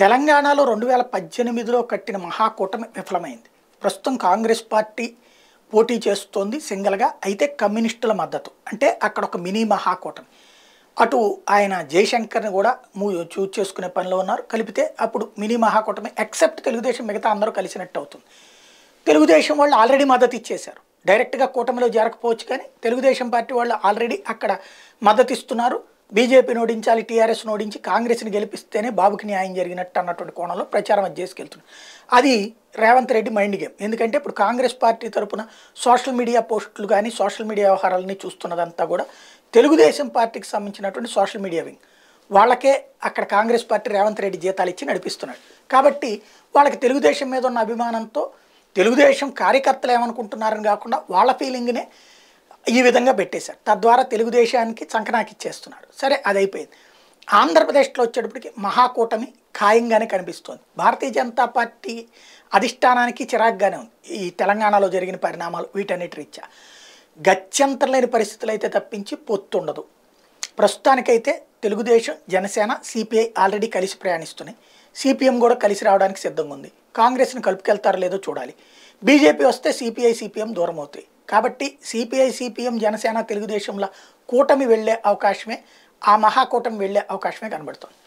తెలంగాణలో రెండు వేల పద్దెనిమిదిలో కట్టిన మహాకూటమి విఫలమైంది ప్రస్తుతం కాంగ్రెస్ పార్టీ పోటీ చేస్తోంది సింగిల్గా అయితే కమ్యూనిస్టుల మద్దతు అంటే అక్కడ ఒక మినీ మహాకూటమి అటు ఆయన జయశంకర్ని కూడా మూ చూజ్ చేసుకునే పనిలో ఉన్నారు కలిపితే అప్పుడు మినీ మహాకూటమి ఎక్సెప్ట్ తెలుగుదేశం మిగతా అందరూ కలిసినట్టు అవుతుంది తెలుగుదేశం వాళ్ళు ఆల్రెడీ మద్దతు ఇచ్చేశారు డైరెక్ట్గా కూటమిలో జరగకపోవచ్చు కానీ తెలుగుదేశం పార్టీ వాళ్ళు ఆల్రెడీ అక్కడ మద్దతు ఇస్తున్నారు బీజేపీని ఓడించాలి టీఆర్ఎస్ను ఓడించి కాంగ్రెస్ని గెలిపిస్తేనే బాబుకి న్యాయం జరిగినట్టు అన్నటువంటి కోణంలో ప్రచారం అది చేసుకెళ్తుంది అది రేవంత్ రెడ్డి మైండ్ గేమ్ ఎందుకంటే ఇప్పుడు కాంగ్రెస్ పార్టీ తరపున సోషల్ మీడియా పోస్టులు కానీ సోషల్ మీడియా వ్యవహారాలని చూస్తున్నదంతా కూడా తెలుగుదేశం పార్టీకి సంబంధించినటువంటి సోషల్ మీడియా వింగ్ వాళ్ళకే అక్కడ కాంగ్రెస్ పార్టీ రేవంత్ రెడ్డి జీతాలు ఇచ్చి నడిపిస్తున్నాడు కాబట్టి వాళ్ళకి తెలుగుదేశం మీద ఉన్న అభిమానంతో తెలుగుదేశం కార్యకర్తలు ఏమనుకుంటున్నారని కాకుండా వాళ్ళ ఫీలింగ్నే ఈ విధంగా పెట్టేశారు తద్వారా తెలుగుదేశానికి చంకనాకి ఇచ్చేస్తున్నాడు సరే అది అయిపోయింది ఆంధ్రప్రదేశ్లో వచ్చేటప్పటికి మహాకూటమి ఖాయంగానే కనిపిస్తోంది భారతీయ జనతా పార్టీ అధిష్టానానికి చిరాగ్గానే ఉంది ఈ తెలంగాణలో జరిగిన పరిణామాలు వీటన్నిటి రీత్యా గత్యంతరం లేని పరిస్థితులు అయితే తప్పించి పొత్తుండదు ప్రస్తుతానికైతే తెలుగుదేశం జనసేన సిపిఐ ఆల్రెడీ కలిసి ప్రయాణిస్తున్నాయి సిపిఎం కూడా కలిసి రావడానికి సిద్ధంగా ఉంది కాంగ్రెస్ని కలుపుకెళ్తారో లేదో చూడాలి బీజేపీ వస్తే సిపిఐ సిపిఎం దూరం అవుతాయి కాబట్టి సిపిఐ సిపిఎం జనసేన తెలుగుదేశంలో కూటమి వెళ్ళే అవకాశమే ఆ మహాకూటమి వెళ్ళే అవకాశమే కనబడుతుంది